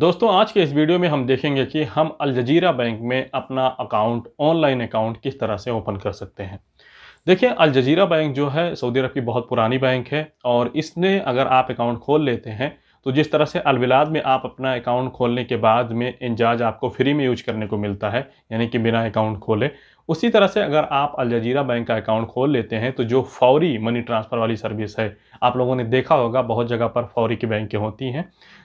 दोस्तों आज के इस वीडियो में हम देखेंगे कि हम अलजजीरा बैंक में अपना अकाउंट ऑनलाइन अकाउंट किस तरह से ओपन कर सकते हैं देखिए अलजजीरा बैंक जो है सऊदी अरब की बहुत पुरानी बैंक है और इसने अगर आप अकाउंट खोल लेते हैं तो जिस तरह से अलविलाद में आप अपना अकाउंट खोलने के बाद में इंजाज आपको फ्री में यूज करने को मिलता है यानी कि बिना अकाउंट खोले उसी तरह से अगर आप अल जजीरा बैंक का अकाउंट खोल लेते हैं तो जो फौरी मनी ट्रांसफ़र वाली सर्विस है आप लोगों ने देखा होगा बहुत जगह पर फौरी की बैंकें होती हैं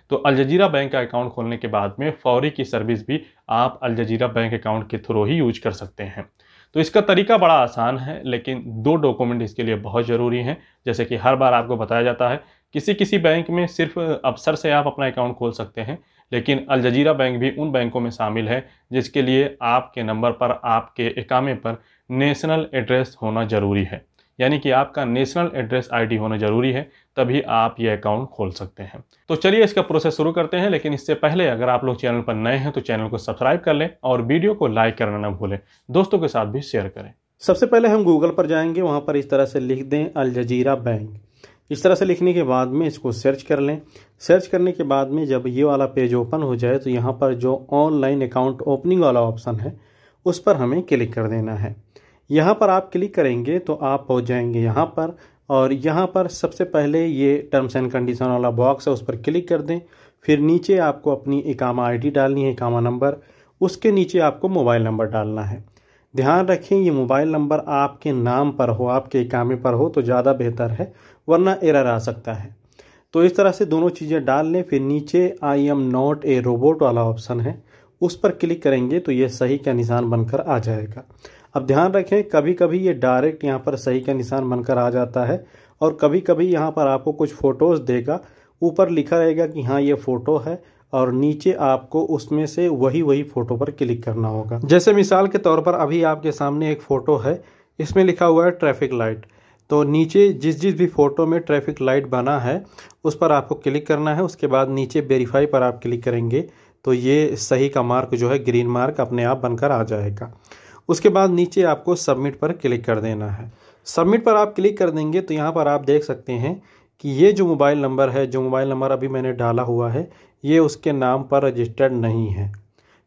तो अल जजीरा बैंक का अकाउंट खोलने के बाद में फौरी की सर्विस भी आप अल जजीरा बैंक अकाउंट के थ्रू ही यूज कर सकते हैं तो इसका तरीका बड़ा आसान है लेकिन दो डॉक्यूमेंट इसके लिए बहुत ज़रूरी हैं जैसे कि हर बार आपको बताया जाता है किसी किसी बैंक में सिर्फ अफसर से आप अपना अकाउंट खोल सकते हैं लेकिन अल जजीरा बैंक भी उन बैंकों में शामिल है जिसके लिए आपके नंबर पर आपके एकामे पर नेशनल एड्रेस होना ज़रूरी है यानी कि आपका नेशनल एड्रेस आईडी होना ज़रूरी है तभी आप ये अकाउंट खोल सकते हैं तो चलिए इसका प्रोसेस शुरू करते हैं लेकिन इससे पहले अगर आप लोग चैनल पर नए हैं तो चैनल को सब्सक्राइब कर लें और वीडियो को लाइक करना ना भूलें दोस्तों के साथ भी शेयर करें सबसे पहले हम गूगल पर जाएंगे वहाँ पर इस तरह से लिख दें अल जजीरा बैंक इस तरह से लिखने के बाद में इसको सर्च कर लें सर्च करने के बाद में जब ये वाला पेज ओपन हो जाए तो यहाँ पर जो ऑनलाइन अकाउंट ओपनिंग वाला ऑप्शन है उस पर हमें क्लिक कर देना है यहाँ पर आप क्लिक करेंगे तो आप पहुँच जाएंगे यहाँ पर और यहाँ पर सबसे पहले ये टर्म्स एंड कंडीशन वाला बॉक्स है उस पर क्लिक कर दें फिर नीचे आपको अपनी इकामा आईडी डालनी है इकामा नंबर उसके नीचे आपको मोबाइल नंबर डालना है ध्यान रखें ये मोबाइल नंबर आपके नाम पर हो आपके इकामे पर हो तो ज़्यादा बेहतर है वरना एरर आ सकता है तो इस तरह से दोनों चीज़ें डाल लें फिर नीचे I am not a robot वाला ऑप्शन है उस पर क्लिक करेंगे तो ये सही का निशान बनकर आ जाएगा अब ध्यान रखें कभी कभी ये डायरेक्ट यहाँ पर सही का निशान बनकर आ जाता है और कभी कभी यहाँ पर आपको कुछ फ़ोटोज़ देगा ऊपर लिखा रहेगा कि हाँ ये फ़ोटो है और नीचे आपको उसमें से वही वही फ़ोटो पर क्लिक करना होगा जैसे मिसाल के तौर पर अभी आपके सामने एक फ़ोटो है इसमें लिखा हुआ है ट्रैफिक लाइट तो नीचे जिस जिस भी फ़ोटो में ट्रैफिक लाइट बना है उस पर आपको क्लिक करना है उसके बाद नीचे वेरीफाई पर आप क्लिक करेंगे तो ये सही का मार्क जो है ग्रीन मार्क अपने आप बनकर आ जाएगा उसके बाद नीचे आपको सबमिट पर क्लिक कर देना है सबमिट पर आप क्लिक कर देंगे तो यहाँ पर आप देख सकते हैं कि ये जो मोबाइल नंबर है जो मोबाइल नंबर अभी मैंने डाला हुआ है ये उसके नाम पर रजिस्टर्ड नहीं है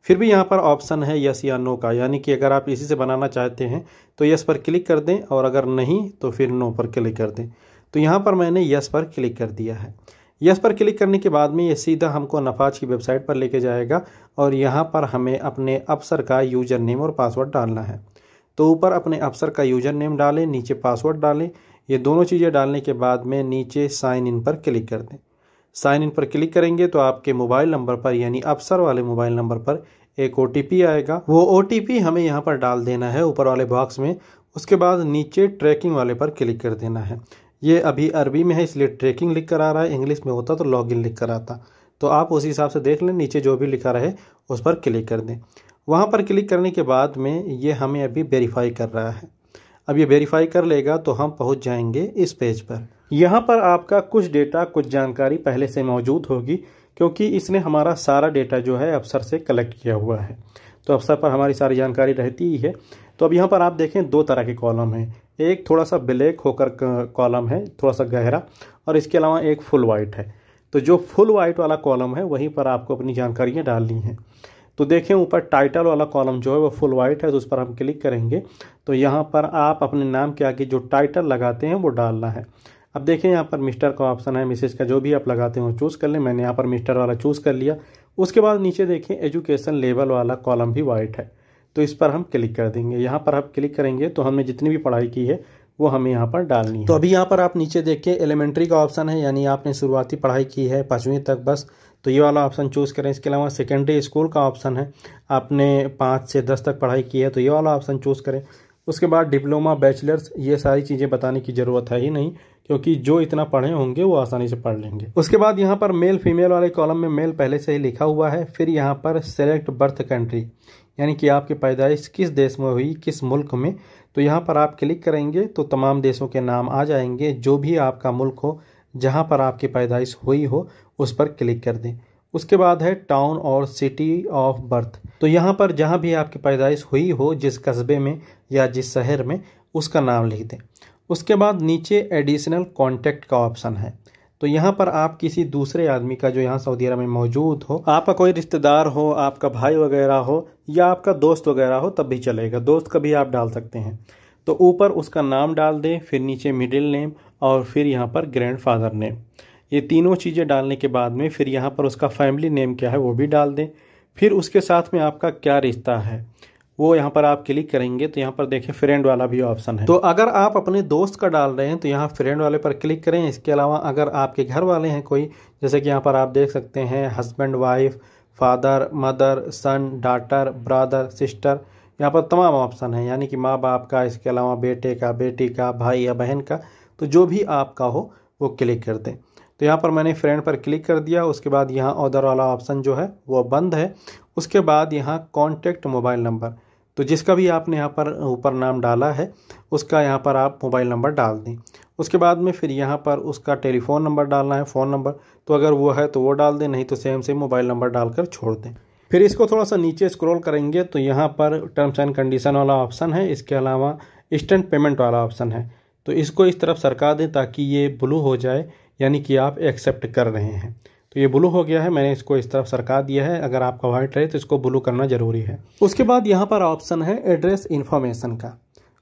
फिर भी यहाँ पर ऑप्शन है यस या नो का यानी कि अगर आप इसी से बनाना चाहते हैं तो यस पर क्लिक कर दें और अगर नहीं तो फिर नो पर क्लिक कर दें तो यहाँ पर मैंने यस पर क्लिक कर दिया है यस पर क्लिक करने के बाद में ये सीधा हमको नफाज की वेबसाइट पर लेके जाएगा और यहाँ पर हमें अपने अफसर का यूज़र नेम और पासवर्ड डालना है तो ऊपर अपने अफसर का यूज़र नेम डालें नीचे पासवर्ड डालें ये दोनों चीज़ें डालने के बाद में नीचे साइन इन पर क्लिक कर दें साइन इन पर क्लिक करेंगे तो आपके मोबाइल नंबर पर यानी अफसर वाले मोबाइल नंबर पर एक ओ आएगा वो ओ हमें यहाँ पर डाल देना है ऊपर वाले बॉक्स में उसके बाद नीचे ट्रैकिंग वाले पर क्लिक कर देना है ये अभी अरबी में है इसलिए ट्रैकिंग लिख कर आ रहा है इंग्लिश में होता तो लॉग इन लिख कर आता तो आप उसी हिसाब से देख लें नीचे जो भी लिखा रहे उस पर क्लिक कर दें वहाँ पर क्लिक करने के बाद में ये हमें अभी वेरीफाई कर रहा है अब ये वेरीफाई कर लेगा तो हम पहुँच जाएंगे इस पेज पर यहाँ पर आपका कुछ डेटा कुछ जानकारी पहले से मौजूद होगी क्योंकि इसने हमारा सारा डेटा जो है अफसर से कलेक्ट किया हुआ है तो अफसर पर हमारी सारी जानकारी रहती ही है तो अब यहाँ पर आप देखें दो तरह के कॉलम हैं एक थोड़ा सा ब्लैक होकर कॉलम है थोड़ा सा गहरा और इसके अलावा एक फुल वाइट है तो जो फुल वाइट वाला कॉलम है वहीं पर आपको अपनी जानकारियाँ डालनी हैं तो देखें ऊपर टाइटल वाला कॉलम जो है वो फुल वाइट है तो उस पर हम क्लिक करेंगे तो यहाँ पर आप अपने नाम के आगे जो टाइटल लगाते हैं वो डालना है अब देखें यहाँ पर मिस्टर का ऑप्शन है मिसेज का जो भी आप लगाते हो चूज़ कर लें मैंने यहाँ पर मिस्टर वाला चूज़ कर लिया उसके बाद नीचे देखें एजुकेशन लेवल वाला कॉलम भी वाइट है तो इस पर हम क्लिक कर देंगे यहाँ पर आप क्लिक करेंगे तो हमने जितनी भी पढ़ाई की है वो हमें यहाँ पर डालनी है तो अभी यहाँ पर आप नीचे देखें एलिमेंट्री का ऑप्शन है यानी आपने शुरुआती पढ़ाई की है पाँचवीं तक बस तो ये वाला ऑप्शन चूज़ करें इसके अलावा सेकेंडरी स्कूल का ऑप्शन है आपने पाँच से दस तक पढ़ाई की है तो ये वाला ऑप्शन चूज़ करें उसके बाद डिप्लोमा बैचलर्स ये सारी चीज़ें बताने की ज़रूरत है ही नहीं क्योंकि जो इतना पढ़े होंगे वो आसानी से पढ़ लेंगे उसके बाद यहाँ पर मेल फीमेल वाले कॉलम में मेल पहले से ही लिखा हुआ है फिर यहाँ पर सेलेक्ट बर्थ कंट्री यानी कि आपकी पैदाइश किस देश में हुई किस मुल्क में तो यहाँ पर आप क्लिक करेंगे तो तमाम देशों के नाम आ जाएंगे जो भी आपका मुल्क हो जहाँ पर आपकी पैदाइश हुई हो उस पर क्लिक कर दें उसके बाद है टाउन और सिटी ऑफ बर्थ तो यहाँ पर जहाँ भी आपकी पैदाइश हुई हो जिस कस्बे में या जिस शहर में उसका नाम लिख दें उसके बाद नीचे एडिशनल कॉन्टैक्ट का ऑप्शन है तो यहाँ पर आप किसी दूसरे आदमी का जो यहाँ सऊदी अरब में मौजूद हो आपका कोई रिश्तेदार हो आपका भाई वगैरह हो या आपका दोस्त वगैरह हो तब भी चलेगा दोस्त का भी आप डाल सकते हैं तो ऊपर उसका नाम डाल दें फिर नीचे मिडिल नेम और फिर यहाँ पर ग्रैंड फादर नेम ये तीनों चीज़ें डालने के बाद में फिर यहाँ पर उसका फैमिली नेम क्या है वो भी डाल दें फिर उसके साथ में आपका क्या रिश्ता है वो यहाँ पर आप क्लिक करेंगे तो यहाँ पर देखें फ्रेंड वाला भी ऑप्शन है तो अगर आप अपने दोस्त का डाल रहे हैं तो यहाँ फ्रेंड वाले पर क्लिक करें इसके अलावा अगर आपके घर वाले हैं कोई जैसे कि यहाँ पर आप देख सकते हैं husband wife father mother son daughter brother sister यहाँ पर तमाम ऑप्शन है यानी कि माँ बाप का इसके अलावा बेटे का बेटी का भाई या बहन का तो जो भी आपका हो वो क्लिक कर दें तो यहाँ पर मैंने फ्रेंड पर क्लिक कर दिया उसके बाद यहाँ ऑर्डर वाला ऑप्शन जो है वो बंद है उसके बाद यहाँ कॉन्टैक्ट मोबाइल नंबर तो जिसका भी आपने यहाँ पर ऊपर नाम डाला है उसका यहाँ पर आप मोबाइल नंबर डाल दें उसके बाद में फिर यहाँ पर उसका टेलीफोन नंबर डालना है फ़ोन नंबर तो अगर वो है तो वो डाल दें नहीं तो सेम सेम मोबाइल नंबर डालकर छोड़ दें फिर इसको थोड़ा सा नीचे स्क्रॉल करेंगे तो यहाँ पर टर्म्स एंड कंडीशन वाला ऑप्शन है इसके अलावा इंस्टेंट पेमेंट वाला ऑप्शन है तो इसको इस तरफ सरका दें ताकि ये ब्लू हो जाए यानी कि आप एक्सेप्ट कर रहे हैं तो ये ब्लू हो गया है मैंने इसको इस तरफ सरका दिया है अगर आपका वाइट रहे तो इसको ब्लू करना ज़रूरी है उसके बाद यहाँ पर ऑप्शन है एड्रेस इन्फॉर्मेशन का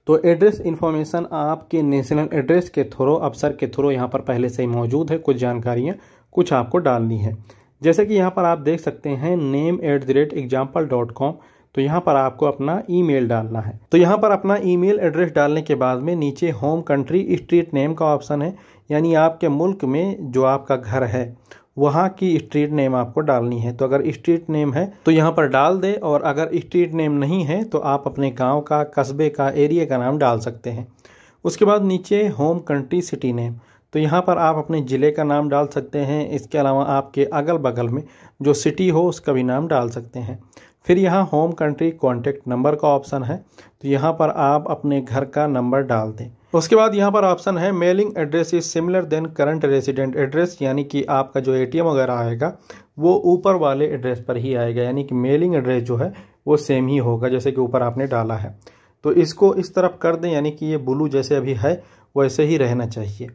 तो एड्रेस इन्फॉर्मेशन आपके नेशनल एड्रेस के थ्रू अफसर के थ्रू यहाँ पर पहले से ही मौजूद है कुछ जानकारियाँ कुछ आपको डालनी है जैसे कि यहाँ पर आप देख सकते हैं name at the rate example dot com तो यहाँ पर आपको अपना ईमेल डालना है तो यहाँ पर अपना ईमेल एड्रेस डालने के बाद में नीचे होम कंट्री स्ट्रीट नेम का ऑप्शन है यानी आपके मुल्क में जो आपका घर है वहाँ की स्ट्रीट नेम आपको डालनी है तो अगर स्ट्रीट नेम है तो यहाँ पर डाल दे और अगर स्ट्रीट नेम नहीं है तो आप अपने गांव का कस्बे का एरिया का नाम डाल सकते हैं उसके बाद नीचे होम कंट्री सिटी नेम तो यहाँ पर आप अपने ज़िले का नाम डाल सकते हैं इसके अलावा आपके अगल बगल में जो सिटी हो उसका भी नाम डाल सकते हैं फिर यहाँ होम कंट्री कॉन्टेक्ट नंबर का ऑप्शन है तो यहाँ पर आप अपने घर का नंबर डाल दें उसके बाद यहाँ पर ऑप्शन है mailing address is similar then current resident address यानी कि आपका जो एटीएम वगैरह आएगा वो ऊपर वाले एड्रेस पर ही आएगा यानी कि मेलिंग एड्रेस जो है वो सेम ही होगा जैसे कि ऊपर आपने डाला है तो इसको इस तरफ कर दें यानी कि ये ब्लू जैसे अभी है वैसे ही रहना चाहिए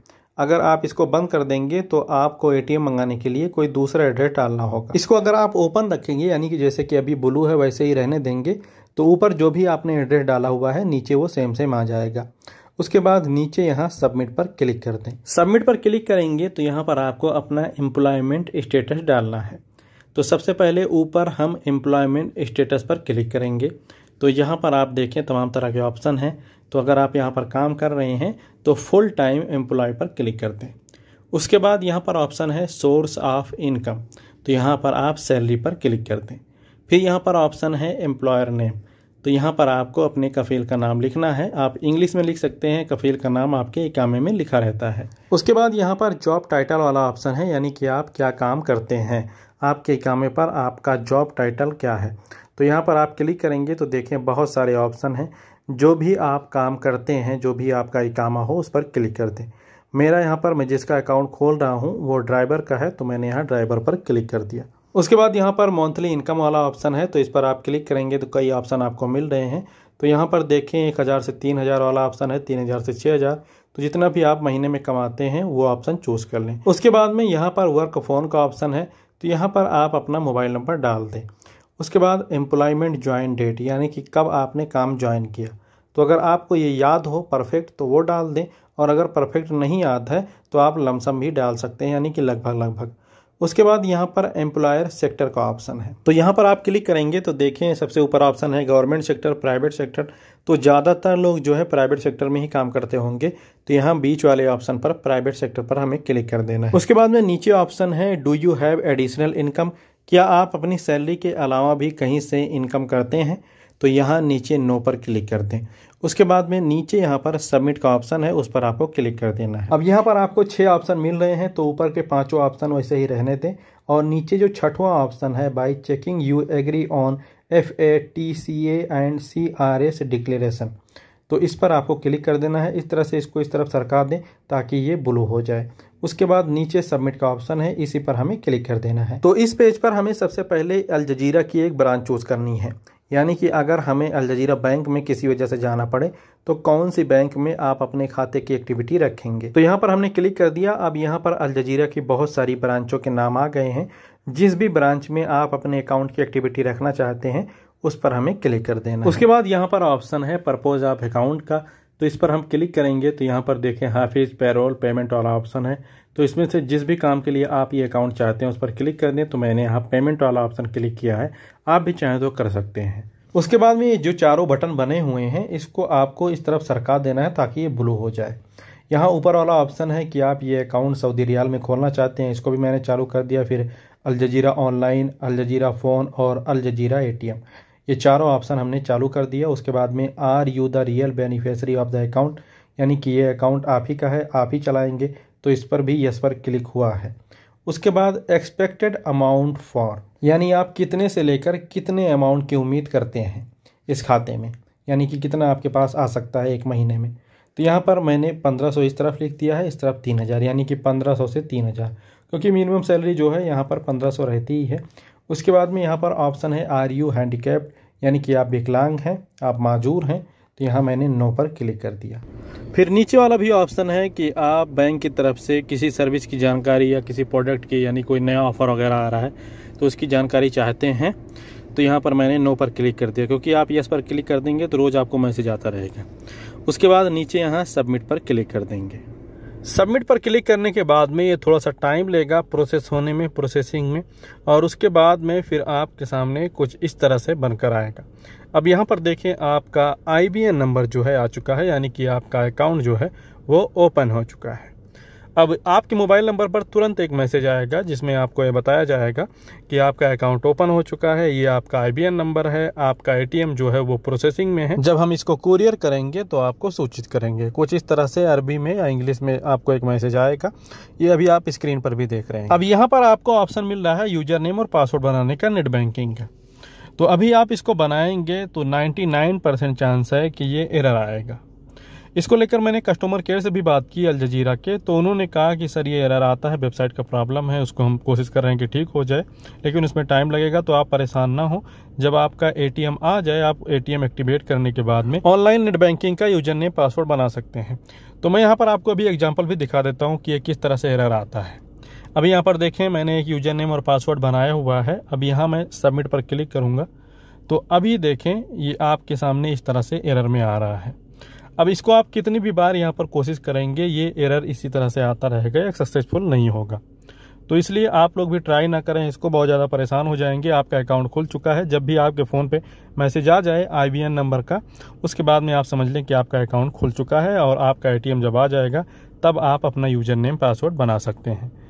अगर आप इसको बंद कर देंगे तो आपको एटीएम मंगाने के लिए कोई दूसरा एड्रेस डालना होगा इसको अगर आप ओपन रखेंगे यानी कि जैसे कि अभी ब्लू है वैसे ही रहने देंगे तो ऊपर जो भी आपने एड्रेस डाला हुआ है नीचे वो सेम सेम आ जाएगा उसके बाद नीचे यहाँ सबमिट पर क्लिक कर दें सबमिट पर क्लिक करेंगे तो यहाँ पर आपको अपना एम्प्लॉयमेंट स्टेटस डालना है तो सबसे पहले ऊपर हम एम्प्लॉयमेंट स्टेटस पर क्लिक करेंगे तो यहाँ पर आप देखें तमाम तरह के ऑप्शन हैं तो अगर आप यहाँ पर काम कर रहे हैं तो फुल टाइम एम्प्लॉय पर क्लिक कर दें उसके बाद यहाँ पर ऑप्शन है सोर्स ऑफ इनकम तो यहाँ पर आप सैलरी पर क्लिक कर दें फिर यहाँ पर ऑप्शन है एम्प्लॉयर नेम तो यहाँ पर आपको अपने कफील का नाम लिखना है आप इंग्लिश में लिख सकते हैं कफील का नाम आपके इकामे में लिखा रहता है उसके बाद यहाँ पर जॉब टाइटल वाला ऑप्शन है यानी कि आप क्या काम करते हैं आपके इकामे पर आपका जॉब टाइटल क्या है तो यहाँ पर आप क्लिक करेंगे तो देखें बहुत सारे ऑप्शन हैं जो भी आप काम करते हैं जो भी आपका इकामा हो उस पर क्लिक कर दें मेरा यहाँ पर मैं जिसका अकाउंट खोल रहा हूँ वो ड्राइवर का है तो मैंने यहाँ ड्राइवर पर क्लिक कर दिया उसके बाद यहाँ पर मंथली इनकम वाला ऑप्शन है तो इस पर आप क्लिक करेंगे तो कई ऑप्शन आपको मिल रहे हैं तो यहाँ पर देखें एक हज़ार से तीन हज़ार वाला ऑप्शन है तीन हज़ार से छः हज़ार तो जितना भी आप महीने में कमाते हैं वो ऑप्शन चूज़ कर लें उसके बाद में यहाँ पर वर्क फ़ोन का ऑप्शन है तो यहाँ पर आप अपना मोबाइल नंबर डाल दें उसके बाद एम्प्लॉयमेंट ज्वाइन डेट यानी कि कब आपने काम ज्वाइन किया तो अगर आपको ये याद हो परफेक्ट तो वो डाल दें और अगर परफेक्ट नहीं याद है तो आप लमसम भी डाल सकते हैं यानी कि लगभग लगभग उसके बाद यहाँ पर एम्प्लॉयर सेक्टर का ऑप्शन है तो यहाँ पर आप क्लिक करेंगे तो देखें सबसे ऊपर ऑप्शन है गवर्नमेंट सेक्टर प्राइवेट सेक्टर तो ज़्यादातर लोग जो है प्राइवेट सेक्टर में ही काम करते होंगे तो यहाँ बीच वाले ऑप्शन पर प्राइवेट सेक्टर पर हमें क्लिक कर देना है उसके बाद में नीचे ऑप्शन है do you have additional income क्या आप अपनी सैलरी के अलावा भी कहीं से इनकम करते हैं तो यहाँ नीचे नो पर क्लिक कर दें उसके बाद में नीचे यहाँ पर सबमिट का ऑप्शन है उस पर आपको क्लिक कर देना है अब यहाँ पर आपको छः ऑप्शन मिल रहे हैं तो ऊपर के पांचों ऑप्शन वैसे ही रहने दें और नीचे जो छठवां ऑप्शन है by checking you agree on F A T C A and C R S declaration तो इस पर आपको क्लिक कर देना है इस तरह से इसको इस तरफ सरका दें ताकि ये ब्लू हो जाए उसके बाद नीचे सबमिट का ऑप्शन है इसी पर हमें क्लिक कर देना है तो इस पेज पर हमें सबसे पहले अल जजीरा की एक ब्रांच चूज करनी है यानी कि अगर हमें अलजीरा बैंक में किसी वजह से जाना पड़े तो कौन सी बैंक में आप अपने खाते की एक्टिविटी रखेंगे तो यहाँ पर हमने क्लिक कर दिया अब यहाँ पर अलजीरा की बहुत सारी ब्रांचों के नाम आ गए हैं जिस भी ब्रांच में आप अपने अकाउंट की एक्टिविटी रखना चाहते हैं उस पर हमें क्लिक कर देना उसके बाद यहाँ पर ऑप्शन है परपोज ऑफ अकाउंट का तो इस पर हम क्लिक करेंगे तो यहाँ पर देखें हाफिज़ पैरोल पेमेंट वाला ऑप्शन है तो इसमें से जिस भी काम के लिए आप ये अकाउंट चाहते हैं उस पर क्लिक कर दें तो मैंने यहाँ पेमेंट वाला ऑप्शन क्लिक किया है आप भी चाहें तो कर सकते हैं उसके बाद में ये जो चारों बटन बने हुए हैं इसको आपको इस तरफ सरका देना है ताकि ये ब्लू हो जाए यहाँ ऊपर वाला ऑप्शन है कि आप ये अकाउंट सऊदी रियाल में खोलना चाहते हैं इसको भी मैंने चालू कर दिया फिर जजीरा ऑनलाइन जजीरा फ़ोन और अलजजीरा एटीएम ये चारों ऑप्शन हमने चालू कर दिया उसके बाद में are you the real beneficiary of the account यानी कि ये अकाउंट आप ही का है आप ही चलाएंगे तो इस पर भी यस पर क्लिक हुआ है उसके बाद एक्सपेक्टेड अमाउंट फॉर यानी आप कितने से लेकर कितने अमाउंट की उम्मीद करते हैं इस खाते में यानी कि कितना आपके पास आ सकता है एक महीने में तो यहाँ पर मैंने पंद्रह सौ इस तरफ लिख दिया है इस तरफ तीन हज़ार यानी कि पंद्रह सौ से तीन हज़ार क्योंकि मिनिमम सैलरी जो है यहाँ पर पंद्रह सौ रहती ही है उसके बाद में यहाँ पर ऑप्शन है आर यू हैंडीकैप्ड यानी कि आप विकलांग हैं आप माजूर हैं तो यहाँ मैंने नो पर क्लिक कर दिया फिर नीचे वाला भी ऑप्शन है कि आप बैंक की तरफ से किसी सर्विस की जानकारी या किसी प्रोडक्ट की यानी कोई नया ऑफ़र वगैरह आ रहा है तो उसकी जानकारी चाहते हैं तो यहाँ पर मैंने नो पर क्लिक कर दिया क्योंकि आप यस पर क्लिक कर देंगे तो रोज़ आपको मैसेज आता रहेगा उसके बाद नीचे यहाँ सबमिट पर क्लिक कर देंगे सबमिट पर क्लिक करने के बाद में ये थोड़ा सा टाइम लेगा प्रोसेस होने में प्रोसेसिंग में और उसके बाद में फिर आपके सामने कुछ इस तरह से बनकर आएगा अब यहाँ पर देखें आपका आई नंबर जो है आ चुका है यानी कि आपका अकाउंट जो है वो ओपन हो चुका है अब आपके मोबाइल नंबर पर तुरंत एक मैसेज आएगा जिसमें आपको ये बताया जाएगा कि आपका अकाउंट ओपन हो चुका है ये आपका आई नंबर है आपका ए जो है वो प्रोसेसिंग में है जब हम इसको कुरियर करेंगे तो आपको सूचित करेंगे कुछ इस तरह से अरबी में या इंग्लिश में आपको एक मैसेज आएगा ये अभी आप स्क्रीन पर भी देख रहे हैं अब यहाँ पर आपको ऑप्शन मिल रहा है यूजर नेम और पासवर्ड बनाने का नेट बैंकिंग का तो अभी आप इसको बनाएंगे तो 99 परसेंट चांस है कि ये एरर आएगा इसको लेकर मैंने कस्टमर केयर से भी बात की अल जजीरा के तो उन्होंने कहा कि सर ये एरर आता है वेबसाइट का प्रॉब्लम है उसको हम कोशिश कर रहे हैं कि ठीक हो जाए लेकिन उसमें टाइम लगेगा तो आप परेशान ना हो जब आपका एटीएम आ जाए आप एटीएम एक्टिवेट करने के बाद में ऑनलाइन नेट बैंकिंग का यूजर नेम पासवर्ड बना सकते हैं तो मैं यहाँ पर आपको अभी एग्जाम्पल भी दिखा देता हूँ कि ये किस तरह से एरर आता है अभी यहाँ पर देखें मैंने एक यूजर नेम और पासवर्ड बनाया हुआ है अब यहाँ मैं सबमिट पर क्लिक करूँगा तो अभी देखें ये आपके सामने इस तरह से एरर में आ रहा है अब इसको आप कितनी भी बार यहाँ पर कोशिश करेंगे ये एरर इसी तरह से आता रहेगा या सक्सेसफुल नहीं होगा तो इसलिए आप लोग भी ट्राई ना करें इसको बहुत ज़्यादा परेशान हो जाएंगे आपका अकाउंट खुल चुका है जब भी आपके फ़ोन पे मैसेज आ जाए आई नंबर का उसके बाद में आप समझ लें कि आपका अकाउंट खुल चुका है और आपका ए जब आ जाएगा तब आप अपना यूज़र नेम पासवर्ड बना सकते हैं